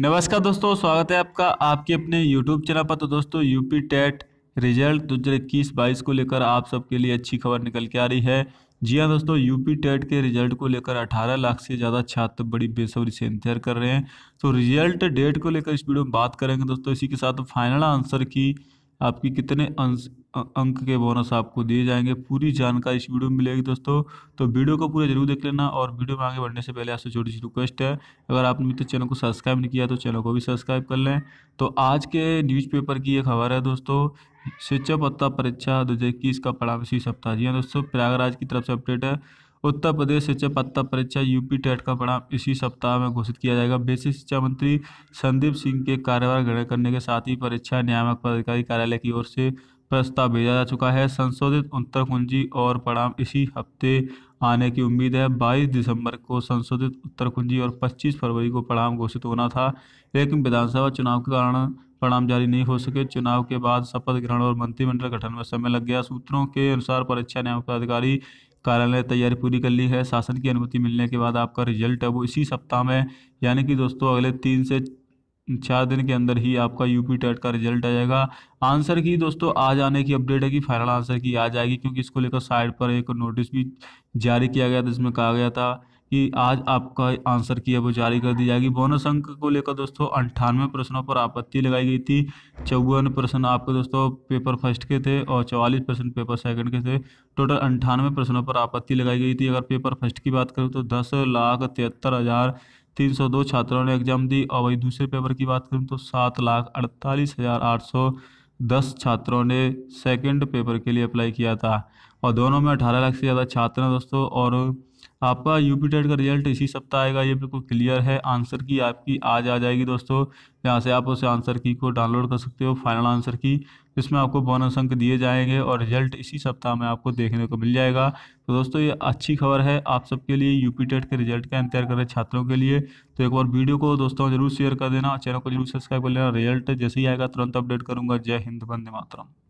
नमस्कार दोस्तों स्वागत है आपका आपके अपने यूट्यूब चैनल पर तो दोस्तों यूपी टेट रिजल्ट दो हज़ार इक्कीस बाईस को लेकर आप सबके लिए अच्छी खबर निकल के आ रही है जी हाँ दोस्तों यूपी टेट के रिजल्ट को लेकर 18 लाख से ज़्यादा छात्र बड़ी बेसब्री से इंतजार कर रहे हैं तो रिजल्ट डेट को लेकर इस वीडियो में बात करेंगे दोस्तों इसी के साथ फाइनल आंसर की आपकी कितने अंक के बोनस आपको दिए जाएंगे पूरी जानकारी इस वीडियो में मिलेगी दोस्तों तो वीडियो को पूरा जरूर देख लेना और वीडियो में आगे बढ़ने से पहले आपसे छोटी सी रिक्वेस्ट है अगर आपने मित्र चैनल को सब्सक्राइब नहीं किया तो चैनल को भी सब्सक्राइब कर लें तो आज के न्यूज़पेपर की ये खबर है दोस्तों शिक्षा पत्ता परीक्षा दो हज़ार इक्कीस का पड़ाव इसी सप्ताह जी हाँ दोस्तों प्रयागराज की तरफ से अपडेट है उत्तर प्रदेश शिक्षा पत्ता परीक्षा यूपी टेट का परिणाम इसी सप्ताह में घोषित किया जाएगा बेसिक शिक्षा मंत्री संदीप सिंह के कार्यभार ग्रहण करने के साथ ही परीक्षा नियामक पदाधिकारी कार्यालय की ओर से प्रस्ताव भेजा जा चुका है संशोधित उत्तर कुंजी और परिणाम इसी हफ्ते आने की उम्मीद है बाईस दिसंबर को संशोधित उत्तर कुंजी और पच्चीस फरवरी को परिणाम घोषित होना था लेकिन विधानसभा चुनाव के कारण परिणाम जारी नहीं हो सके चुनाव के बाद शपथ ग्रहण और मंत्रिमंडल गठन में समय लग गया सूत्रों के अनुसार परीक्षा नियामक पदाधिकारी कार्यालय तैयारी पूरी कर ली है शासन की अनुमति मिलने के बाद आपका रिजल्ट है वो इसी सप्ताह में यानी कि दोस्तों अगले तीन से चार दिन के अंदर ही आपका यूपी टेट का रिजल्ट आ जाएगा आंसर की दोस्तों आज आने की अपडेट है कि फाइनल आंसर की आ जाएगी क्योंकि इसको लेकर साइड पर एक नोटिस भी जारी किया गया था जिसमें कहा गया था कि आज आपका आंसर की है वो जारी कर दी जाएगी बोनस अंक को लेकर दोस्तों अंठानवे प्रश्नों पर आपत्ति लगाई गई थी चौवन प्रश्न आपके दोस्तों पेपर फर्स्ट के थे और चौवालीस प्रश्न पेपर सेकंड के थे टोटल अंठानवे प्रश्नों पर आपत्ति लगाई गई थी अगर पेपर फर्स्ट की बात करूँ तो दस लाख तिहत्तर हज़ार तीन सौ दो छात्रों ने एग्ज़ाम दी और वही दूसरे पेपर की बात करूँ तो सात लाख अड़तालीस हज़ार आठ सौ दस छात्रों ने सेकंड पेपर के लिए अप्लाई किया था और दोनों में अठारह लाख से ज़्यादा छात्र हैं दोस्तों और आपका यूपीटेट का रिजल्ट इसी सप्ताह आएगा ये बिल्कुल क्लियर है आंसर की आपकी आज आ जाएगी दोस्तों यहाँ से आप उस आंसर की को डाउनलोड कर सकते हो फाइनल आंसर की जिसमें आपको बोनस अंक दिए जाएंगे और रिजल्ट इसी सप्ताह में आपको देखने को मिल जाएगा तो दोस्तों ये अच्छी खबर है आप सबके लिए यू के रिजल्ट का इंतजार कर रहे छात्रों के लिए तो एक बार वीडियो को दोस्तों जरूर शेयर कर देना चैनल को जरूर सब्सक्राइब कर लेना रिजल्ट जैसे ही आएगा तुरंत अपडेट करूँगा जय हिंद बंदे मातरम